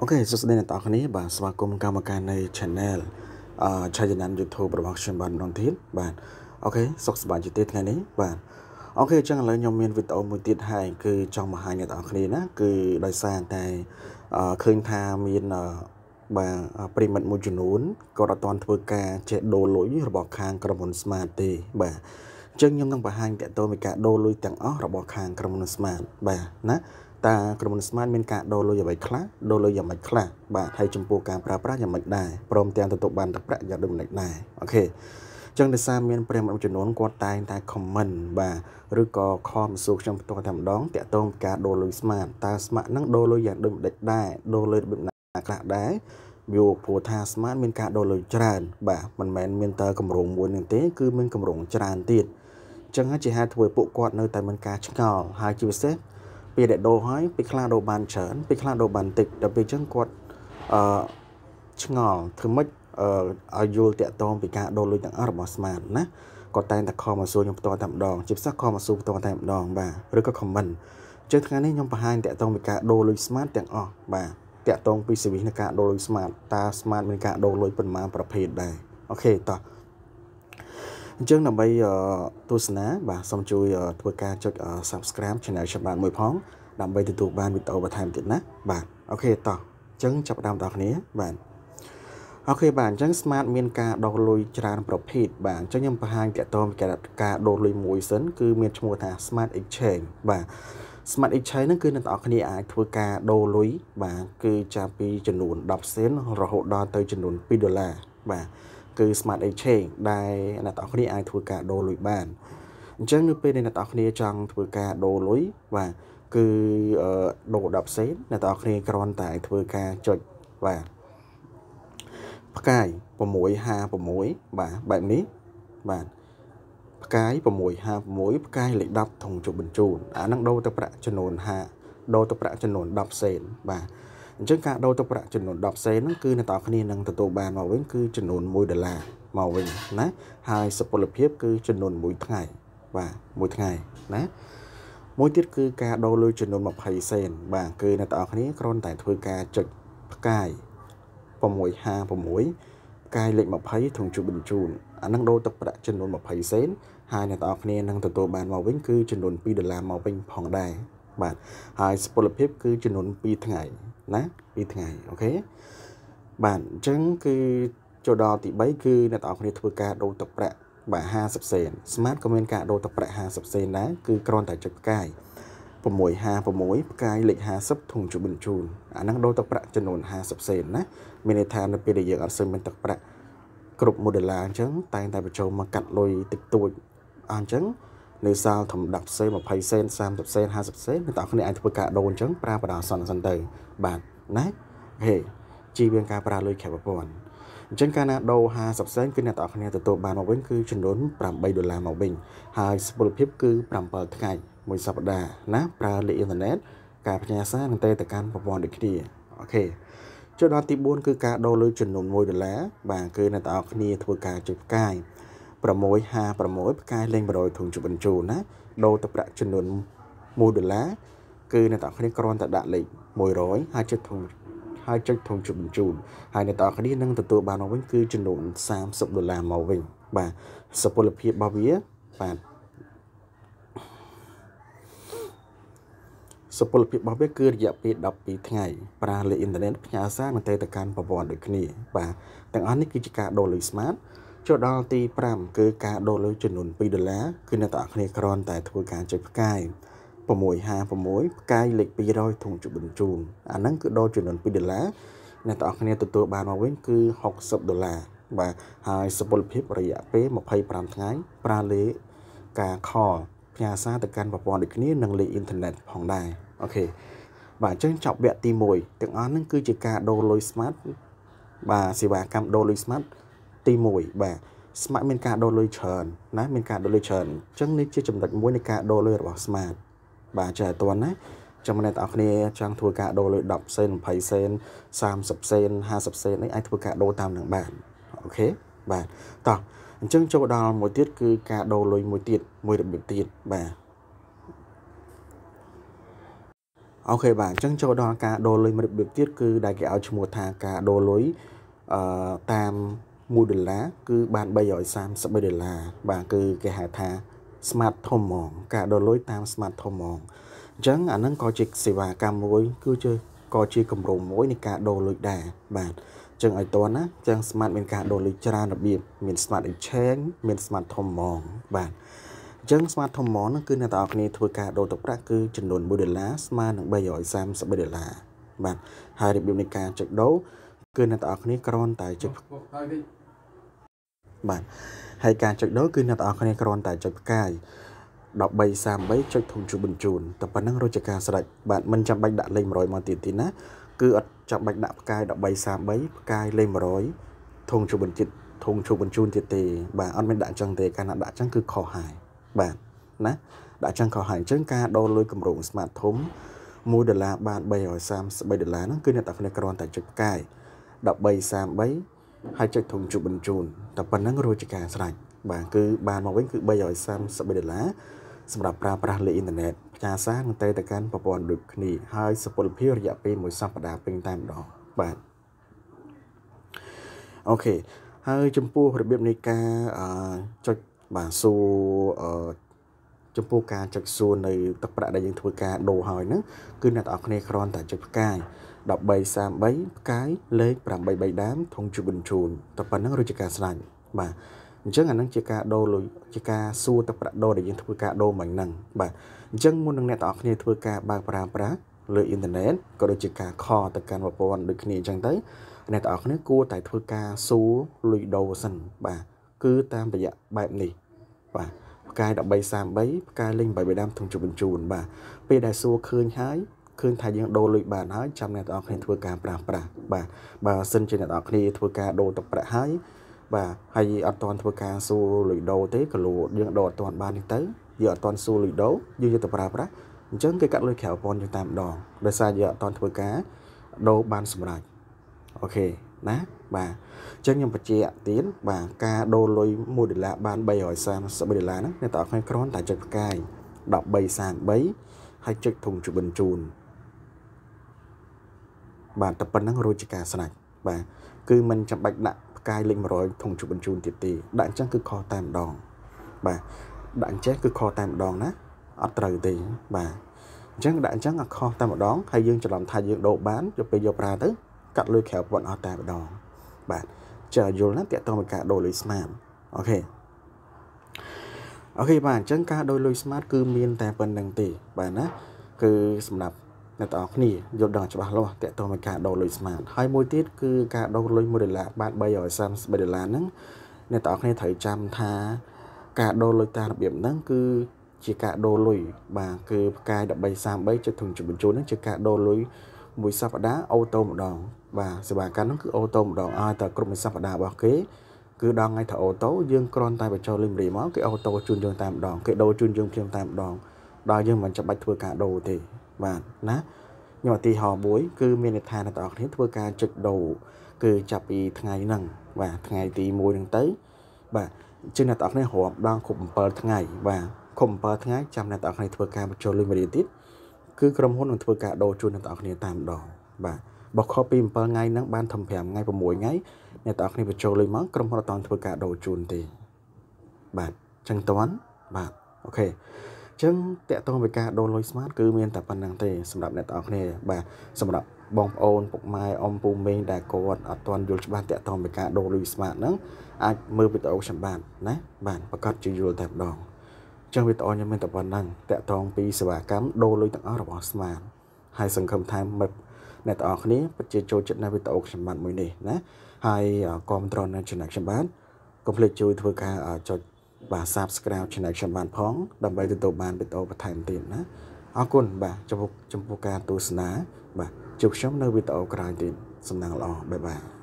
អូខេសួស្តីអ្នកទាំងគ្នាបាទស្វាគមន៍កម្មការនៃ Channel អឺ Channel YouTube របស់ខ្ញុំបាទនំធានបាទអូខេសុខសប្បាយជាទេថ្ងៃនេះបាទអូខេអញ្ចឹងឥឡូវខ្ញុំមានវីដេអូមួយទៀតហើយគឺចង់បង្ហាញអ្នកទាំងគ្នាណាគឺដោយសារតែឃើញថាមានបាទប្រិមិត្តមួយចំនួនគាត់អត់ទាន់ធ្វើការចេះដូរលុយរបស់ខាងក្រុមហ៊ុន Smart ទេបាទអញ្ចឹងខ្ញុំនឹងបង្ហាញតកតទៅពីការដូរលុយទាំងអស់របស់ខាងក្រុមហ៊ុន Smart បាទណាតើក្រុមហ៊ុនស្មានមានការដូរលុយអ្វីខ្លះដូរលុយយ៉ាងម៉េចខ្លះបាទហើយចំពោះការប្រើប្រាស់យ៉ាងម៉េចដែរព្រមទាំងទទួលបានទឹកប្រាក់យ៉ាងដូចម្តេចដែរអូខេចឹងដោយសារមានប្រិមត្តចំនួនគាត់តែងតែ comment បាទឬក៏ com សួរខ្ញុំផ្ទាល់តែម្ដងតាក់ទងពីការដូរលុយ smart តើ smart នឹងដូរលុយយ៉ាងដូចម្ដេចដែរដូរលុយរបៀបណាខ្លះដែរយោព្រោះថា smart មានការដូរលុយច្រើនបាទមិនមែនមានតែកម្រងមួយនឹងទេគឺមានកម្រងច្រើនទៀតចឹងហើយជាហេតុធ្វើពួកគាត់នៅតែមានការឆ្ងល់ហើយជាពិសេសពេលដែលដូរហើយពេលខ្លះដូរបានច្រើនពេលខ្លះដូរបានតិចដល់ពេលអញ្ចឹងគាត់អឺឆ្ងល់ធ្វើម៉េចឲ្យយល់តាក់ទងពីការដូរលុយទាំងអស់របស់ស្មាតណាគាត់តែងតែខំមកសួរខ្ញុំផ្ទាល់តែម្ដងជាពិសេសខំមកសួរផ្ទាល់តែម្ដងបាទឬក៏ comment ចឹងថ្ងៃនេះខ្ញុំបង្ហាញតាក់ទងពីការដូរលុយ smart ទាំងអស់បាទតាក់ទងពីសេវីសនៃការដូរលុយ smart តើ smart មានការដូរលុយប៉ុន្មានប្រភេទដែរអូខេតោះអញ្ចឹងដើម្បីទស្សនាបាទសូមជួយធ្វើការចុច Subscribe Channel ច្បាប់មួយផង ដើម្បីទទួលបានវីដេអូបន្ថែមទៀតណា បាទអូខេតោះអញ្ចឹងចាប់ផ្ដើមដល់គ្នាបាទអូខេបាទអញ្ចឹង smart មានការដោះលុយច្រើន ប្រភេទបាទអញ្ចឹងខ្ញុំបង្ហាញតកតពីការការដោះលុយមួយសិនគឺមានឈ្មោះថា smart exchange បាទ smart exchange ហ្នឹងគឺអ្នកទាំងអស់គ្នាអាចធ្វើការដោះលុយបាទគឺចាប់ពីចំនួន10សេនរហូតដល់ទៅចំនួន2ដុល្លារបាទគឺ Smart Exchange ដែលអ្នកទាំងគ្នាអាចធ្វើការដូរលុយបានអញ្ចឹងនៅពេលដែលអ្នកទាំងគ្នាចង់ធ្វើការដូរលុយបាទគឺដូរ10សេនអ្នកទាំងគ្នាគ្រាន់តែធ្វើការចុចបាទផ្កាយ656បាទបែបនេះបាទផ្កាយ656ផ្កាយលេខ10ធំជុំបញ្ជូនអានឹងដូរទៅប្រាក់ចំនួន5ដូរទៅប្រាក់ចំនួន10សេនបាទអញ្ចឹងការដូរទឹកប្រាក់ចំនួន10សេនហ្នឹងគឺអ្នកទាំងគ្នានឹងទទួលបានមកវិញគឺចំនួន1ដុល្លារមកវិញណាហើយសុពលភាពគឺចំនួន1ថ្ងៃ បាទ1ថ្ងៃណាមួយទៀតគឺការដូរលុយចំនួន20សេន បាទគឺអ្នកទាំងគ្នាគ្រាន់តែធ្វើការចុចផ្កាយ656ផ្កាយលេខ20ធុងជួបបញ្ជូនអានឹងដូរទឹកប្រាក់ចំនួន20សេនហើយអ្នកទាំងគ្នានឹងទទួលបានមកវិញគឺចំនួន2ដុល្លារមកវិញផងដែរបាទហើយសុពលភាព គឺចំនួន2ថ្ងៃណា2ថ្ងៃអូខេបាទអញ្ចឹងគឺចូលដល់ទី3គឺអ្នកទាំងអស់គ្នាធ្វើការដូរទឹកប្រាក់បាទ50សេន Smart ក៏មានការដូរទឹកប្រាក់50សេនដែរគឺគ្រាន់តែចុចផ្កាយ656ផ្កាយលេខ50ធុងជុំបញ្ជូនអាហ្នឹងដូរទឹកប្រាក់ចំនួន50សេនណាមានន័យថានៅពេលដែលយើងអត់សូវមានទឹកប្រាក់គ្រប់ model អញ្ចឹងតែងតែបញ្ចូលមកកាត់លុយតិចតួចអញ្ចឹងនៅសាលធំ10សេន20សេន30សេន50សេនអ្នកនរគ្នាអាចធ្វើការដូរអញ្ចឹងប្រើបណ្ដោះអាសន្នសិនទៅបាទណាហេជីវៀងការប្រើលុយខែប្រព័ន្ធអញ្ចឹងកាលណាដូរ50សេនគឺអ្នកនរគ្នាទទួលបានមកវិញគឺចំនួន8ដុល្លារមកវិញហើយសុពលភាពគឺ7ថ្ងៃមួយសប្តាហ៍ណាប្រើលេខអ៊ីនធឺណិតការផ្ញើសារនឹងទៅទៅកាន់ប្រព័ន្ធដូចគ្នាអូខេចុចដល់ទី4គឺការដូរលុយចំនួន1ដុល្លារបាទគឺអ្នកនរគ្នាធ្វើការចុចផ្កាយ656ផ្កាយលេង100ធុងជបញ្ជូនណាដូរទៅប្រាក់ចំនួន1ដុល្លារគឺអ្នកទាំងគ្នាគ្រាន់តែដាក់លេខ100ហើយចុចធុងហើយចុចធុងជបញ្ជូនហើយអ្នកទាំងគ្នានឹងទទួលបានមកវិញគឺចំនួន30ដុល្លារមកវិញបាទសុពលភាពរបស់វាបាទសុពលភាពរបស់វាគឺរយៈពេល12ថ្ងៃប្រើលេខអ៊ីនធឺណិតផ្ញើសារនឹងទៅទៅកាន់ប្រព័ន្ធដូចគ្នាបាទទាំងអស់នេះគឺជាការដូរលេខ smart ចុះដល់ទី5គឺការដូរលុយចំនួន2ដុល្លារគឺអ្នកទាំងអស់គ្នាគ្រាន់តែ ធ្វើការចុចផ្កាយ656ផ្កាយលេខ200ធុងជុំបញ្ជូនអាហ្នឹងគឺដូរចំនួន2ដុល្លារអ្នកទាំងអស់គ្នាទទួលបានមកវិញគឺ60ដុល្លារបាទហើយសុពលភាពរយៈពេល25ថ្ងៃប្រើលេខការខលផ្ញើសារទៅកាន់ប្រព័ន្ធដូចគ្នានិងលេខអ៊ីនធឺណិតផងដែរអូខេបាទអញ្ចឹងចប់វគ្គទី1ទាំងអស់ហ្នឹងគឺជាការដូរលុយ smart បាទសេវាកម្មដូរលុយ smart ទី1បាទស្មាតមានការដូរលុយច្រើនណាមានការដូរលុយច្រើនអញ្ចឹងនេះជាចំណុចមួយនៃការដូរលុយរបស់ស្មាតបាទចាអត់ទាន់ណាចាំអ្នកទាំងអស់គ្នាចង់ធ្វើការដូរលុយ10សេន20សេន30សេន50សេនអីអាចធ្វើការដូរតាមនឹងបានអូខេបាទតោះអញ្ចឹងចូលដល់មួយទៀតគឺការដូរលុយមួយទៀតមួយរបៀបទៀតបាទអូខេបាទអញ្ចឹងចូលដល់ការដូរលុយមួយរបៀបទៀតគឺដែលគេឲ្យឈ្មោះថាការដូរលុយអឺតាម1ដុល្លារគឺបាន333ដុល្លារបាទគឺគេហៅថា smart ធំហ្មងការដុលលុយតាម smart ធំហ្មងអញ្ចឹងអាហ្នឹងក៏ជាសេវាកម្មមួយ គឺជាក៏ជាគម្រោងមួយនៃការដូរលុយដែរបាទអញ្ចឹងឲ្យតន់ណាអញ្ចឹង smart មានការដូរលុយច្រើនរបៀបមាន smart exchange មាន smart ធំហ្មងបាទអញ្ចឹង smart ធំហ្មងហ្នឹងគឺអ្នកទាំងអស់គ្នាធ្វើការដូរទឹកប្រាក់គឺចំនួន1ដុល្លារស្មើនឹង333ដុល្លារបាទហើយរបៀបនៃការចុចដូរគឺអ្នកទាំងអស់គ្នាគ្រាន់តែចុចបាទហើយការចុចដូរគឺអ្នកនរគ្នាគ្រាន់តែចុចផ្កាយ1333ចុចធំជួបបញ្ជូនតែប៉ុណ្ណឹងរជការស្រេចបាទមិនចាំបាច់ដាក់លេខ100មកទៀតទេណាគឺអត់ចាំបាច់ដាក់ផ្កាយ1333ផ្កាយលេខ100ធំជួបបញ្ជូនធំជួបបញ្ជូនទៀតទេបាទអត់មានដាក់ចឹងទេកាលណាដាក់ចឹងគឺខុសហើយបាទណាដាក់ចឹងខុសហើយអញ្ចឹងការដូរលុយគម្រោងស្មាតធំ1ដុល្លារបាន333ដុល្លារហ្នឹងគឺអ្នកនរគ្នាគ្រាន់តែចុចផ្កាយ1333ហើយចុចធុងជប់បញ្ជូនតែប៉ុណ្ណឹងរួចជាការស្រេចបាទគឺបានមកវិញគឺ333ដុល្លារសម្រាប់ប្រើប្រាស់លេខអ៊ីនធឺណិតផ្ញើសារនឹងទៅទៅកាន់ប្រព័ន្ធដូចគ្នាហើយសុពលភាពរយៈពេលមួយសប្តាហ៍ពេញតែម្ដងបាទអូខេហើយចំពោះរបៀបនៃការចុចបាទសួរចំពោះការចុចសួរនៅទឹកប្រាក់ដែលយើងធ្វើការដូរហើយហ្នឹងគឺអ្នកទាំងអស់គ្នាគ្រាន់តែចុចផ្កាយ1333ផ្កាយលេខ833ដាមធំជប៊ុនជូនតែប៉ុណ្ណឹងរជាការស្ដាញ់បាទអញ្ចឹងអានឹងជាការដូរលុយជាការសួរទឹកប្រាក់ដូរដែលយើងធ្វើការដូរមិញហ្នឹងបាទអញ្ចឹងមុននឹងអ្នកទាំងអស់គ្នាធ្វើការបើកប្រាំប្រាលើអ៊ីនធឺណិតក៏ដូចជាការខទៅកាន់ប្រព័ន្ធដូចគ្នាអញ្ចឹងទៅអ្នកទាំងអស់គ្នាគួរតែធ្វើការសួរលុយដូរសិនបាទគឺតាមរយៈបែបនេះបាទផ្កាយ1333ផ្កាយលេខ833ធំជប៊ុនជូនបាទពេលដែលសួរឃើញហើយឃើញថាយើងដូរលុយបានហើយចាំអ្នកទាំងអស់គ្នាធ្វើការប្រាស់ប្រាស់បាទបើសិនជាអ្នកទាំងអស់គ្នាធ្វើការដូរទឹកប្រាក់ហើយបាទហើយអត់តន់ធ្វើការសួរលុយដូរទេក៏លោកយើងដូរអត់តន់បាននេះទៅយើងអត់តន់សួរលុយដូរយើងយកទៅប្រើប្រាស់អញ្ចឹងគេកាត់លុយក្រៅប៉ុនយើងតាមដងដោយសារយើងអត់តន់ធ្វើការដូរបានសម្រេចអូខេណាបាទអញ្ចឹងខ្ញុំបញ្ជាក់ទៀតបាទការដូរលុយ1ដុល្លារបាន333ដុល្លារហ្នឹងអ្នកទាំងអស់គ្នាគ្រាន់តែចុចផ្កាយ1333ហើយចុចធុងជបិនជូនបាទតែប៉ុណ្ណឹងរួចជាការស្រាច់បាទគឺมันចាំបាច់ដាក់ផ្កាយលេខ100ធុងជុបបញ្ជូនទៀតទេដាក់អញ្ចឹងគឺខុសតែម្ដងបាទដាក់អញ្ចឹងគឺខុសតែម្ដងណាអត់ត្រូវទេបាទអញ្ចឹងដាក់អញ្ចឹងអាខុសតែម្ដងហើយយើងច្រឡំថាយើងដូរបានទៅពេលយកប្រើទៅកាត់លុយក្រៅប៉ុណ្ណោះតែម្ដងបាទចើយល់ណាតកតមកការដូរលុយស្មាតអូខេអូខេបាទអញ្ចឹងការដូរលុយស្មាតគឺមានតែប៉ុណ្្នឹងទេបាទណាគឺសម្រាប់អ្នកទាំងអស់គ្នាយល់ដឹងច្បាស់លាស់តកតមកការដូរលុយស្មាតហើយមួយទៀតគឺការដូរលុយ1ដុល្លារបាទ333ដុល្លារហ្នឹងអ្នកទាំងអស់គ្នាត្រូវចាំថាការដូរលុយតាមរបៀបហ្នឹងគឺជាការដូរលុយបាទគឺផ្កាយ1333ចិត្តធុងជំបញ្ជូនហ្នឹងជាការដូរលុយមួយសប្តាហ៍អូតូម្ដងបាទសេវាកម្មហ្នឹងគឺអូតូម្ដងឲ្យតែគ្រប់មួយសប្តាហ៍របស់គេគឺដល់ថ្ងៃទៅអូតូយើងគ្រាន់តែបញ្ចូលលិមរីមកគេអូតូជូនយើងតាមម្ដងគេដូរជូនយើងខ្ញុំតាមម្ដងដល់យើងមិនចាំបាច់ធ្វើការដូរទេបាទណាខ្ញុំឧទាហរណ៍មួយគឺមានន័យថាអ្នកទាំងអស់គ្នាធ្វើការចុចដូរគឺចាប់ពីថ្ងៃហ្នឹងបាទថ្ងៃទី1ហ្នឹងទៅបាទជឿអ្នកទាំងអស់គ្នារាប់ដល់គ្រប់7ថ្ងៃបាទគ្រប់7ថ្ងៃចាំអ្នកទាំងអស់គ្នាធ្វើការបញ្ចូលលុយមួយរៀលទៀតគឺក្រុមហ៊ុននឹងធ្វើការដូរជូនអ្នកទាំងអស់គ្នាតាមដងបាទបើខុសពី7ថ្ងៃហ្នឹងបាន ធំ5ថ្ងៃ6ថ្ងៃអ្នកទាំងអស់គ្នាបញ្ចូលលុយមកក្រុមហ៊ុនអត់តធ្វើការដូរជូនទេបាទចឹងតន់បាទអូខេចឹងតកតងវិការដូនលុយស្មាតគឺមានតែប៉ុណ្្នឹងទេសម្រាប់អ្នកទាំងអស់គ្នាបាទសម្រាប់បងប្អូនពុកម៉ែអ៊ំពូមីងដែលគាត់អត់ទាន់យល់ច្បាស់តកតងវិការដូនលុយស្មាតហ្នឹងអាចមើលវីដេអូខ្ញុំបានណាបាទប្រកាសជាយល់តែម្ដងចឹងវីដេអូខ្ញុំមានតែប៉ុណ្្នឹងតកតងពីសេវាកម្មដូនលុយទាំងអស់របស់ស្មាតហើយសង្ឃឹមថាមិត្តអ្នកទាំងអស់គ្នាពិតជាចូលចិត្តនៅវីដេអូខ្ញុំបានមួយនេះណាហើយគ្រប់ត្រនៅ channel ខ្ញុំបានកុំភ្លេចជួយធ្វើការចុចបាទ Subscribe Channel ខ្ញុំបានផងដើម្បីទទួលបានវីដេអូបន្ថែមទៀតណាអរគុណបាទចំពោះចំពោះការទស្សនាបាទជួបខ្ញុំនៅវីដេអូក្រោយទៀតសំណាងល្អបាយបាយ